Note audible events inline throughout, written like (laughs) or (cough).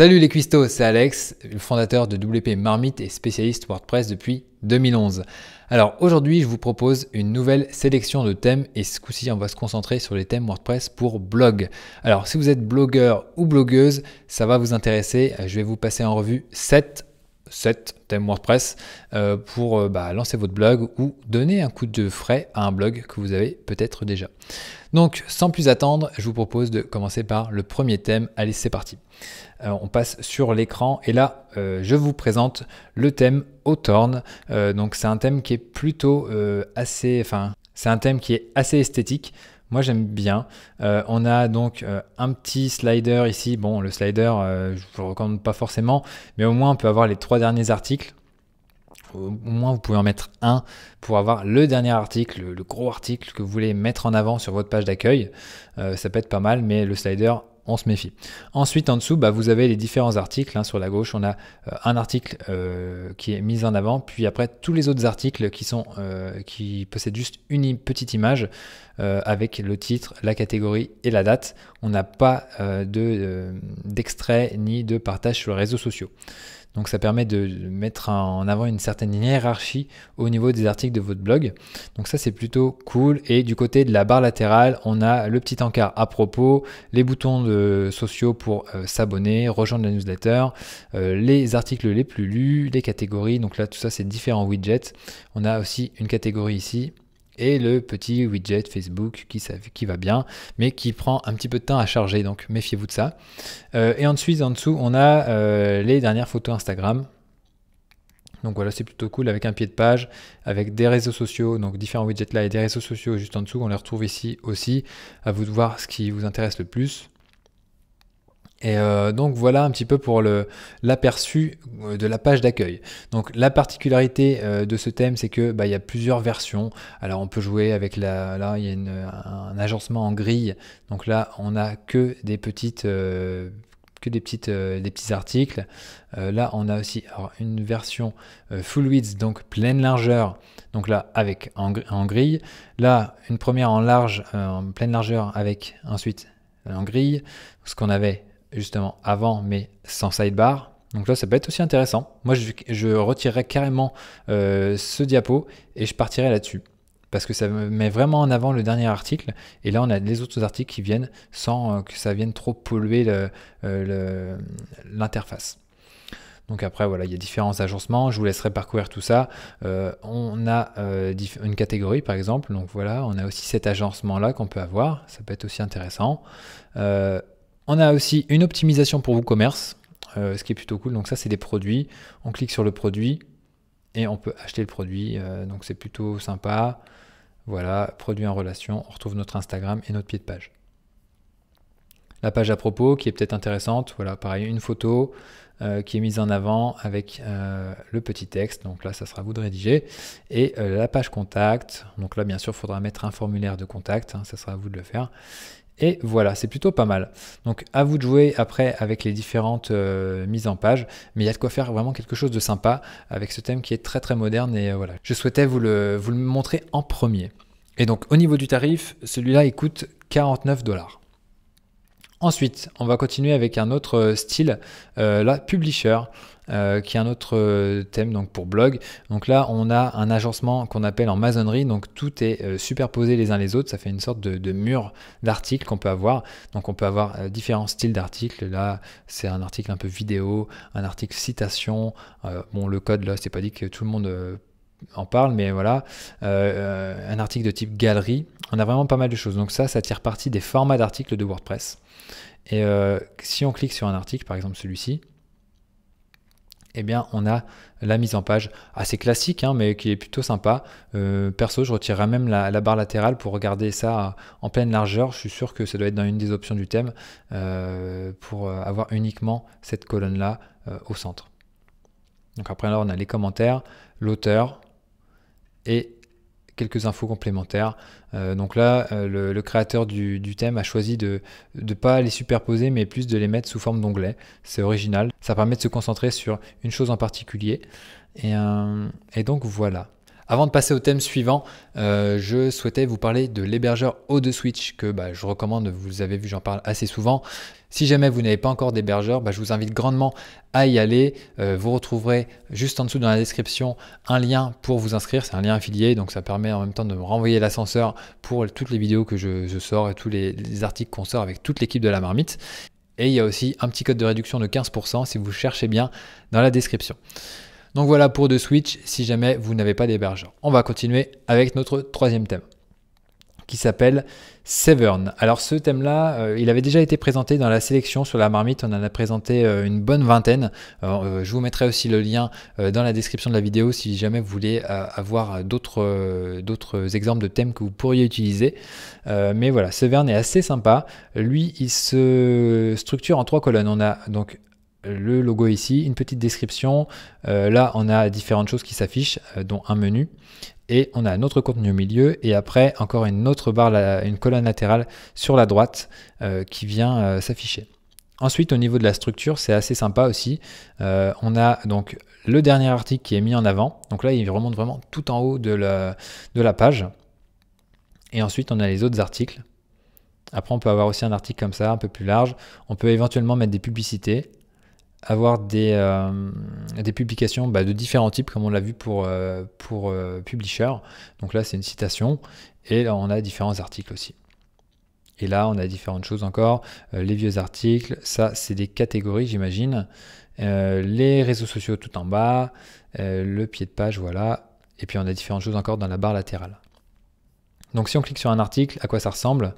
Salut les cuistots, c'est Alex, le fondateur de WP Marmite et spécialiste WordPress depuis 2011. Alors aujourd'hui, je vous propose une nouvelle sélection de thèmes et ce coup-ci, on va se concentrer sur les thèmes WordPress pour blog. Alors si vous êtes blogueur ou blogueuse, ça va vous intéresser. Je vais vous passer en revue 7 7 thèmes WordPress euh, pour euh, bah, lancer votre blog ou donner un coup de frais à un blog que vous avez peut-être déjà. Donc sans plus attendre, je vous propose de commencer par le premier thème. Allez, c'est parti. Euh, on passe sur l'écran et là, euh, je vous présente le thème Autorn. Euh, donc c'est un thème qui est plutôt assez... Enfin, c'est un thème qui est assez esthétique. Moi j'aime bien. on a donc un petit slider ici. Bon, le slider, je ne vous le recommande pas forcément, mais au moins on peut avoir les trois derniers articles au moins vous pouvez en mettre un pour avoir le dernier article, le gros article que vous voulez mettre en avant sur votre page d'accueil. Euh, ça peut être pas mal, mais le slider, on se méfie. Ensuite, en dessous, bah, vous avez les différents articles. Hein. Sur la gauche, on a euh, un article euh, qui est mis en avant, puis après tous les autres articles qui, sont, qui possèdent juste une petite image avec le titre, la catégorie et la date. On n'a pas d'extrait ni de partage sur les réseaux sociaux. Donc ça permet de mettre en avant une certaine hiérarchie au niveau des articles de votre blog. Donc ça c'est plutôt cool. Et du côté de la barre latérale, on a le petit encart à propos, les boutons sociaux pour euh, s'abonner, rejoindre la newsletter, euh, les articles les plus lus, les catégories. Donc là tout ça c'est différents widgets. On a aussi une catégorie ici et le petit widget Facebook qui, qui va bien, mais qui prend un petit peu de temps à charger, donc méfiez-vous de ça. Euh, et ensuite en dessous, on a euh, les dernières photos Instagram. Donc voilà, c'est plutôt cool avec un pied de page, avec des réseaux sociaux, donc différents widgets là et des réseaux sociaux juste en dessous. On les retrouve ici aussi, à vous de voir ce qui vous intéresse le plus. Et euh, donc voilà un petit peu pour l'aperçu euh, de la page d'accueil. Donc la particularité euh, de ce thème, c'est que bah, il y a plusieurs versions. Alors on peut jouer avec la, là il y a un agencement en grille. Donc là on a que des petites que des, petites, des petits articles. là, on a aussi une version full width, donc pleine largeur, donc là avec en, en grille. Là, une première en large, en pleine largeur avec ensuite en grille, ce qu'on avait justement avant mais sans sidebar. Donc là, ça peut être aussi intéressant. Moi, je, je retirerai carrément euh, ce diapo et je partirai là-dessus. Parce que ça met vraiment en avant le dernier article. Et là, on a les autres articles qui viennent sans euh, que ça vienne trop polluer euh, l'interface. Le, donc après, voilà, il y a différents agencements. Je vous laisserai parcourir tout ça. on a une catégorie, par exemple. Donc voilà, on a aussi cet agencement-là qu'on peut avoir. Ça peut être aussi intéressant. On a aussi une optimisation pour WooCommerce, euh, ce qui est plutôt cool. Donc ça, c'est des produits. On clique sur le produit et on peut acheter le produit. Euh, donc c'est plutôt sympa. Voilà, produit en relation. On retrouve notre Instagram et notre pied de page. La page à propos qui est peut-être intéressante. Voilà, pareil, une photo euh, qui est mise en avant avec le petit texte. Donc là, ça sera à vous de rédiger. Et la page contact. Donc là, bien sûr, il faudra mettre un formulaire de contact. Hein. ça sera à vous de le faire. Et voilà, c'est plutôt pas mal. Donc à vous de jouer après avec les différentes euh, mises en page, mais il y a de quoi faire vraiment quelque chose de sympa avec ce thème qui est très très moderne et euh, voilà. Je souhaitais vous le, vous le montrer en premier. Et donc au niveau du tarif, celui-là il coûte 49 dollars. Ensuite, on va continuer avec un autre euh, style, la Publisher. Euh, qui est un autre euh, thème donc pour blog. Donc là, on a un agencement qu'on appelle en maçonnerie. Donc tout est euh, superposé les uns les autres. Ça fait une sorte de, mur d'articles qu'on peut avoir. Donc on peut avoir différents styles d'articles. Là, c'est un article un peu vidéo, un article citation. bon, le code là, c'est pas dit que tout le monde en parle, mais voilà, un article de type galerie. On a vraiment pas mal de choses. Donc ça, ça tire parti des formats d'articles de WordPress. Et si on clique sur un article, par exemple celui-ci, eh bien, on a la mise en page assez classique, hein, mais qui est plutôt sympa. Euh, perso, je retirerai même la, barre latérale pour regarder ça en pleine largeur. Je suis sûr que ça doit être dans une des options du thème euh, pour euh, avoir uniquement cette colonne-là au centre. Donc après, là, on a les commentaires, l'auteur et quelques infos complémentaires. Euh, donc là, euh, le, créateur du, thème a choisi de ne pas les superposer, mais plus de les mettre sous forme d'onglets. C'est original. Ça permet de se concentrer sur une chose en particulier. Et, euh, et donc voilà. Avant de passer au thème suivant, euh, je souhaitais vous parler de l'hébergeur O2 Switch que bah, je recommande, vous avez vu, j'en parle assez souvent. Si jamais vous n'avez pas encore d'hébergeur, bah, je vous invite grandement à y aller. Euh, vous retrouverez juste en dessous dans la description un lien pour vous inscrire. C'est un lien affilié, donc ça permet en même temps de me renvoyer l'ascenseur pour toutes les vidéos que je, sors et tous les articles qu'on sort avec toute l'équipe de la marmite. Et il y a aussi un petit code de réduction de 15% si vous cherchez bien dans la description. Donc voilà pour The Switch si jamais vous n'avez pas d'hébergeur. On va continuer avec notre troisième thème qui s'appelle Severn. Alors ce thème-là, euh, il avait déjà été présenté dans la sélection sur la marmite, on en a présenté euh, une bonne vingtaine. Euh, je vous mettrai aussi le lien dans la description de la vidéo si jamais vous voulez avoir d'autres d'autres exemples de thèmes que vous pourriez utiliser. mais voilà, Severn est assez sympa. Lui, il se structure en trois colonnes. On a donc le logo ici, une petite description. Euh, là, on a différentes choses qui s'affichent, euh, dont un menu. Et on a notre contenu au milieu. Et après, encore une autre barre, une colonne latérale sur la droite euh, qui vient s'afficher. Ensuite, au niveau de la structure, c'est assez sympa aussi. on a donc le dernier article qui est mis en avant. Donc là, il remonte vraiment tout en haut de de la page. Et ensuite, on a les autres articles. Après, on peut avoir aussi un article comme ça, un peu plus large. On peut éventuellement mettre des publicités avoir des, euh, publications bah, de différents types, comme on l'a vu pour, euh, euh, Publisher. Donc là, c'est une citation. Et on a différents articles aussi. Et là, on a différentes choses encore. les vieux articles, ça, c'est des catégories, j'imagine. les réseaux sociaux tout en bas. le pied de page, voilà. Et puis, on a différentes choses encore dans la barre latérale. Donc, si on clique sur un article, à quoi ça ressemble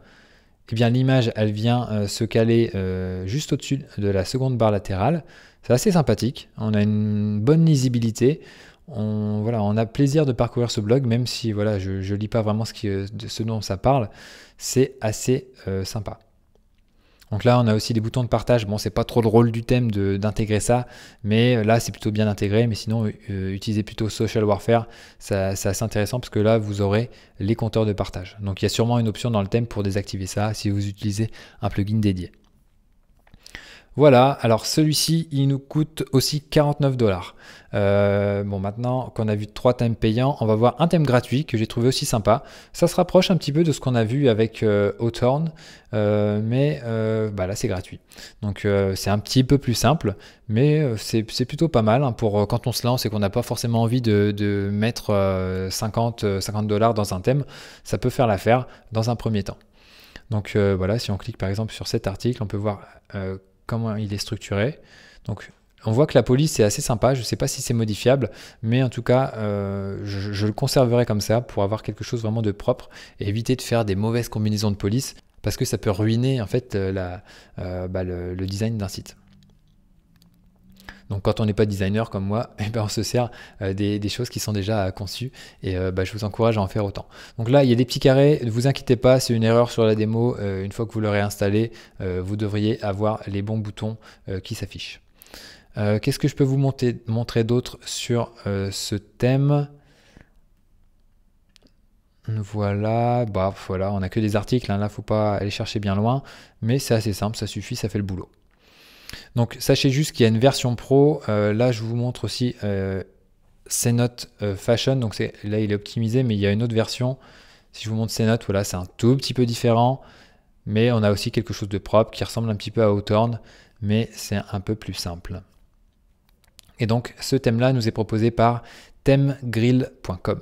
eh bien l'image elle vient euh, se caler euh, juste au-dessus de la seconde barre latérale. C'est assez sympathique, on a une bonne lisibilité. On, on a plaisir de parcourir ce blog, même si voilà, je ne lis pas vraiment euh, ce, dont ça parle. C'est assez sympa. Donc là, on a aussi des boutons de partage. Bon, c'est pas trop le rôle du thème d'intégrer ça, mais euh, là, c'est plutôt bien intégré. Mais sinon, euh, euh, utilisez plutôt Social Warfare. Ça, c'est assez intéressant parce que là, vous aurez les compteurs de partage. Donc il y a sûrement une option dans le thème pour désactiver ça si vous utilisez un plugin dédié. Voilà, alors celui-ci, il nous coûte aussi 49 dollars. Euh, bon, maintenant qu'on a vu trois thèmes payants, on va voir un thème gratuit que j'ai trouvé aussi sympa. Ça se rapproche un petit peu de ce qu'on a vu avec euh, euh mais euh, bah là c'est gratuit. Donc c'est un petit peu plus simple, mais c'est plutôt pas mal hein, pour quand on se lance et qu'on n'a pas forcément envie de, mettre 50 50 dollars dans un thème, ça peut faire l'affaire dans un premier temps. Donc voilà, si on clique par exemple sur cet article, on peut voir comment il est structuré. Donc on voit que la police est assez sympa, je ne sais pas si c'est modifiable, mais en tout cas, euh, je, le conserverai comme ça pour avoir quelque chose vraiment de propre et éviter de faire des mauvaises combinaisons de police parce que ça peut ruiner en fait euh, la, euh, bah, le design d'un site. Donc quand on n'est pas designer comme moi, (laughs) eh ben on se sert euh, des, choses qui sont déjà conçues et euh, bah, je vous encourage à en faire autant. Donc là, il y a des petits carrés, ne vous inquiétez pas, c'est une erreur sur la démo. Euh, une fois que vous l'aurez installé, vous devriez avoir les bons boutons qui s'affichent. Qu'est-ce que je peux vous montrer d'autre sur ce thème voilà, bah voilà, on n'a que des articles, il hein. là faut pas aller chercher bien loin, mais c'est assez simple, ça suffit, ça fait le boulot. Donc sachez juste qu'il y a une version pro. Euh, là, je vous montre aussi euh, euh Fashion. Donc là, il est optimisé, mais il y a une autre version. Si je vous montre Cnote, voilà, c'est un tout petit peu différent. Mais on a aussi quelque chose de propre qui ressemble un petit peu à Outorn, mais c'est un peu plus simple. Et donc ce thème-là nous est proposé par themegrill.com.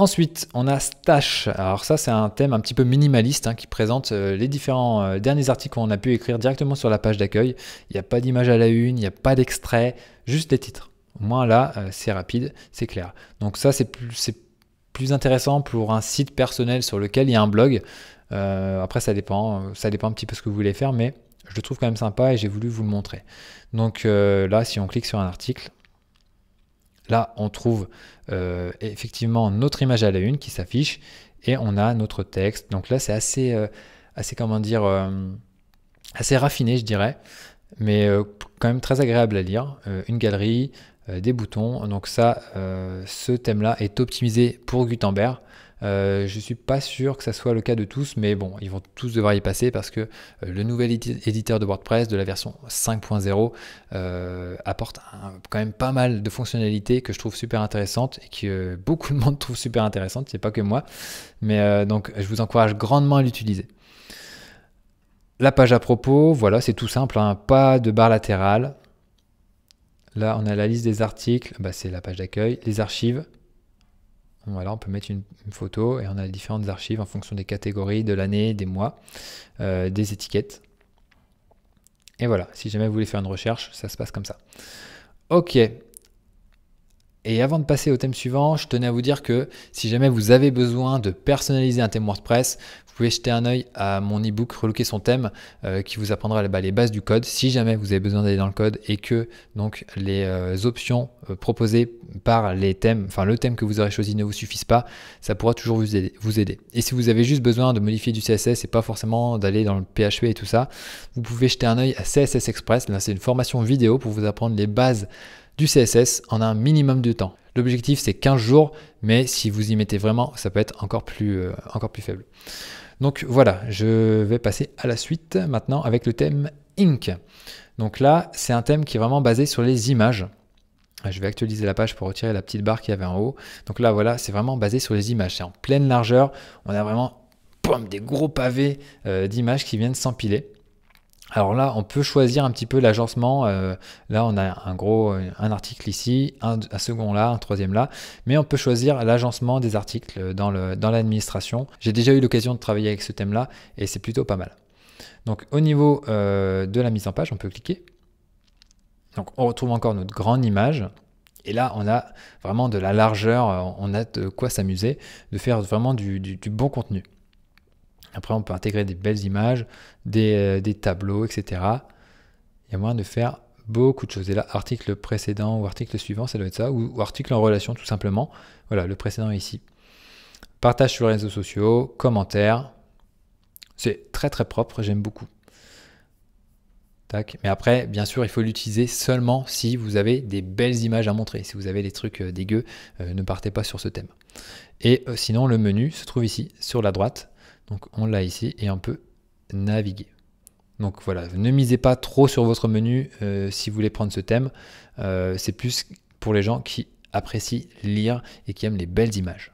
Ensuite, on a Stash. Alors ça, c'est un thème un petit peu minimaliste hein, qui présente euh, les différents euh, derniers articles qu'on a pu écrire directement sur la page d'accueil. Il n'y a pas d'image à la une, il n'y a pas d'extrait, juste des titres. Au moins là, euh, c'est rapide, c'est clair. Donc ça, c'est plus, plus, intéressant pour un site personnel sur lequel il y a un blog. après, ça dépend, ça dépend un petit peu ce que vous voulez faire, mais je le trouve quand même sympa et j'ai voulu vous le montrer. Donc là, si on clique sur un article, Là, on trouve euh, effectivement notre image à la une qui s'affiche et on a notre texte. Donc là, c'est assez, euh, comment dire, euh, assez raffiné, je dirais, mais quand même très agréable à lire. une galerie, des boutons. Donc ça, ce thème-là est optimisé pour Gutenberg. Euh, je ne suis pas sûr que ça soit le cas de tous, mais bon, ils vont tous devoir y passer parce que euh, le nouvel éditeur de WordPress de la version 5.0 euh, apporte quand même pas mal de fonctionnalités que je trouve super intéressantes et que (laughs) beaucoup de monde trouve super intéressantes, c'est pas que moi. Mais donc, je vous encourage grandement à l'utiliser. La page à propos, voilà, c'est tout simple, hein. pas de barre latérale. Là, on a la liste des articles, bah, c'est la page d'accueil, les archives, voilà, on peut mettre une, photo et on a différentes archives en fonction des catégories, de l'année, des mois, euh, des étiquettes. Et voilà, si jamais vous voulez faire une recherche, ça se passe comme ça. Ok, et avant de passer au thème suivant, je tenais à vous dire que si jamais vous avez besoin de personnaliser un thème WordPress, vous pouvez jeter un œil à mon ebook Reloquer son thème euh, qui vous apprendra les bases du code. Si jamais vous avez besoin d'aller dans le code et que donc les euh, options euh, proposées par les thèmes, enfin le thème que vous aurez choisi ne vous suffisent pas, ça pourra toujours vous aider, vous aider. Et si vous avez juste besoin de modifier du CSS et pas forcément d'aller dans le PHP et tout ça, vous pouvez jeter un œil à CSS Express. Là, c'est une formation vidéo pour vous apprendre les bases du CSS en un minimum de temps. L'objectif c'est 15 jours, mais si vous y mettez vraiment, ça peut être encore plus, euh, encore plus faible. Donc voilà, je vais passer à la suite maintenant avec le thème Ink. Donc là, c'est un thème qui est vraiment basé sur les images. Ah, je vais actualiser la page pour retirer la petite barre qu'il y avait en haut. Donc là, voilà, c'est vraiment basé sur les images. C'est en pleine largeur. On a vraiment des gros pavés euh, d'images qui viennent s'empiler. Alors là, on peut choisir un petit peu l'agencement. Euh, là, on a un gros, euh, un article ici, un, second là, un troisième là, mais on peut choisir l'agencement des articles dans l'administration. J'ai déjà eu l'occasion de travailler avec ce thème-là et c'est plutôt pas mal. Donc au niveau euh, de la mise en page, on peut cliquer. Donc on retrouve encore notre grande image. Et là, on a vraiment de la largeur, on a de quoi s'amuser, de faire vraiment du bon contenu. Après, on peut intégrer des belles images, des, euh, tableaux, etc. Il y a moyen de faire beaucoup de choses. Et là, article précédent ou article suivant, ça doit être ça, ou, article en relation tout simplement. Voilà, le précédent est ici. Partage sur les réseaux sociaux, commentaires. C'est très très propre, j'aime beaucoup. Tac. Mais après, bien sûr, il faut l'utiliser seulement si vous avez des belles images à montrer. Si vous avez des trucs euh, dégueux, euh, ne partez pas sur ce thème. Et sinon, le menu se trouve ici, sur la droite, donc on l'a ici et on peut naviguer. Donc voilà, ne misez pas trop sur votre menu euh, si vous voulez prendre ce thème. Euh, c'est plus pour les gens qui apprécient lire et qui aiment les belles images.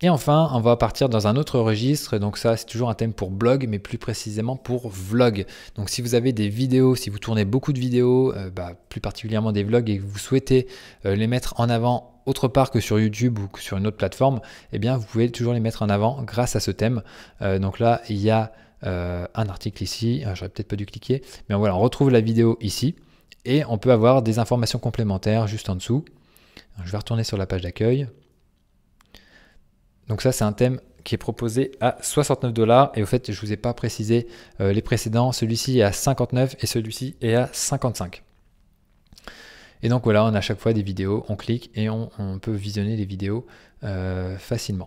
Et enfin, on va partir dans un autre registre. Donc ça, c'est toujours un thème pour blog, mais plus précisément pour vlog. Donc si vous avez des vidéos, si vous tournez beaucoup de vidéos, euh, bah, plus particulièrement des vlogs, et que vous souhaitez euh, les mettre en avant autre part que sur YouTube ou sur une autre plateforme, eh bien, vous pouvez toujours les mettre en avant grâce à ce thème. Euh, donc là, il y a un article ici. Ah, j'aurais peut-être pas dû cliquer, mais voilà, on retrouve la vidéo ici et on peut avoir des informations complémentaires juste en dessous. Je vais retourner sur la page d'accueil. Donc ça, c'est un thème qui est proposé à 69 dollars. Et au fait, je vous ai pas précisé euh, les précédents. Celui-ci est à 59 et celui-ci est à 55. Et donc voilà, on a à chaque fois des vidéos, on clique et on, peut visionner les vidéos euh, facilement.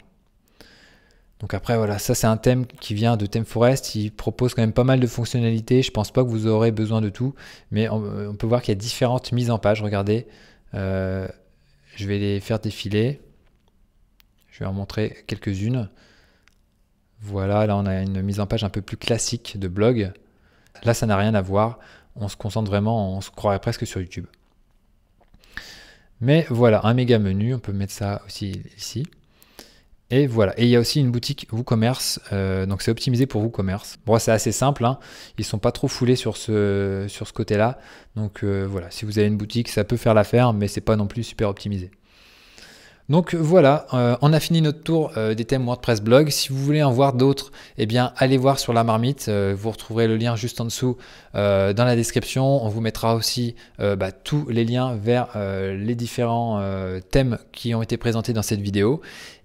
Donc après voilà, ça c'est un thème qui vient de ThemeForest, il propose quand même pas mal de fonctionnalités, je pense pas que vous aurez besoin de tout, mais on, peut voir qu'il y a différentes mises en page, regardez, euh, je vais les faire défiler. Je vais en montrer quelques-unes. Voilà, là on a une mise en page un peu plus classique de blog. Là ça n'a rien à voir, on se concentre vraiment, on se croirait presque sur YouTube. Mais voilà, un méga menu, on peut mettre ça aussi ici. Et voilà, et il y a aussi une boutique WooCommerce, euh, donc c'est optimisé pour WooCommerce. Bon, c'est assez simple, ils hein. ils sont pas trop foulés sur ce, sur ce côté-là. Donc euh, voilà, si vous avez une boutique, ça peut faire l'affaire, mais c'est pas non plus super optimisé. Donc voilà, euh, on a fini notre tour euh, des thèmes WordPress blog. Si vous voulez en voir d'autres, eh bien allez voir sur la marmite. Euh, vous retrouverez le lien juste en dessous dans la description. On vous mettra aussi bah, tous les liens vers les différents thèmes qui ont été présentés dans cette vidéo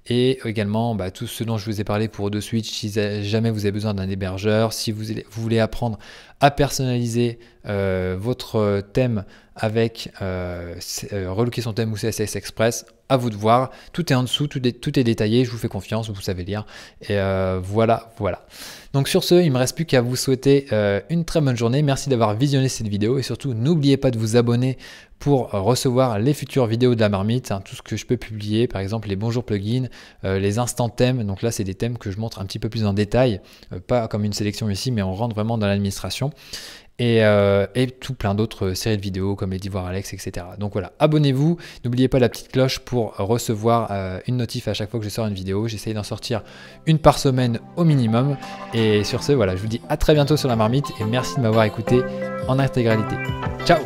et également bah, tout ce dont je vous ai parlé pour de Switch si jamais vous avez besoin d'un hébergeur, si vous, voulez apprendre à personnaliser votre thème avec Relooker son thème ou CSS Express, à vous de voir. Tout est en dessous, tout est, tout est détaillé, je vous fais confiance, vous savez lire. Et euh, voilà, voilà. Donc sur ce, il me reste plus qu'à vous souhaiter euh, une très bonne journée. Merci d'avoir visionné cette vidéo et surtout n'oubliez pas de vous abonner pour recevoir les futures vidéos de la marmite, hein, tout ce que je peux publier, par exemple les bonjour plugins, euh, les instants thèmes. Donc là, c'est des thèmes que je montre un petit peu plus en détail, pas comme une sélection ici, mais on rentre vraiment dans l'administration. Euh, et, tout plein d'autres euh, séries de vidéos comme les d'Ivoire Alex, etc. Donc voilà, abonnez-vous, n'oubliez pas la petite cloche pour recevoir euh, une notif à chaque fois que je sors une vidéo. J'essaye d'en sortir une par semaine au minimum. Et sur ce, voilà, je vous dis à très bientôt sur la marmite et merci de m'avoir écouté en intégralité. Ciao